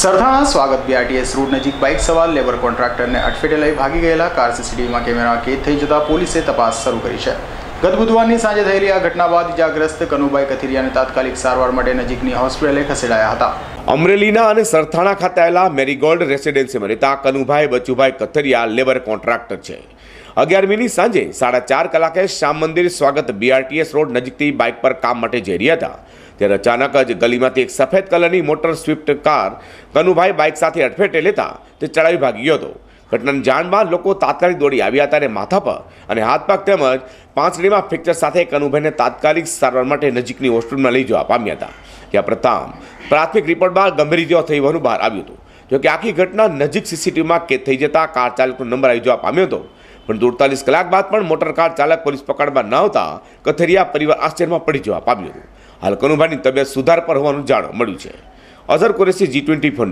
Sarthana Swagat BRTS road નજીક bike સવાર labour કોન્ટ્રાક્ટરને અટફેટે લઈ ભાગી ગયેલા કાર સીસીટીવીમાં કેમેરામાં કેદ થઈ જતા પોલીસે તપાસ શરૂ કરી છે ગત બુધવારની સાંજે થયેલી આ ઘટના બાદ ઇજાગ્રસ્ત કનુભાઈ કથિરિયાને તાત્કાલિક સારવાર માટે નજીકની હોસ્પિટલે ખસેડાયા હતા અમરેલીના અને સરથાણા ખાતે આવેલા મેરીગોલ્ડ રેસિડેન્સીમાં રહેતા કનુભાઈ બચુભાઈ કથરિયા લેબર કોન્ટ્રાક્ટર છે અગિયારમીની સાંજે સાડા ચાર કલાકે શ્યામ મંદિર સ્વાગત બીઆરટીએસ રોડ નજીકથી બાઇક પર કામ માટે જઈ રહ્યા હતા ત્યારે અચાનક જ ગલીમાંથી એક સફેદ કલરની motor Swift car Kanubhai bike સાથે અડફેટે લેતા તે ચડાવી ભાગી ગયો હતો ઘટનાની જાણ બાદ લોકો તાત્કાલિક દોડી આવ્યા હતા અને માથા પર અને હાથ પાક તેમજ પાંચડીમાં ફ્રેક્ચર સાથે કનુભાઈને તાત્કાલિક સારવાર માટે નજીકની હોસ્પિટલમાં લઈ જવા પામ્યા હતા ત્યાં પ્રથમ પ્રાથમિક રિપોર્ટ બાદ ગંભીર ઇજાઓ થઈ હોવાનું બહાર આવ્યું હતું જોકે આખી ઘટના નજીક સીસીટીવીમાં કેદ થઈ જતા કાર ચાલકનો નંબર આવી જવા પામ્યો હતો પણ સુડતાલીસ કલાક બાદ પણ મોટર કાર ચાલક પોલીસ પકડમાં ન આવતા કથેરિયા પરિવાર આશ્ચર્યમાં પડી જવા પામ્યું હતું હાલ કનુભાઈની તબિયત સુધાર પર હોવાનું જાણ મળ્યું છે Azhar Qureshi G twenty four